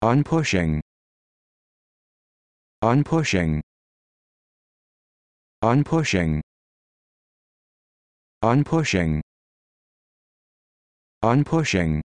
on pushing on pushing on pushing on pushing on pushing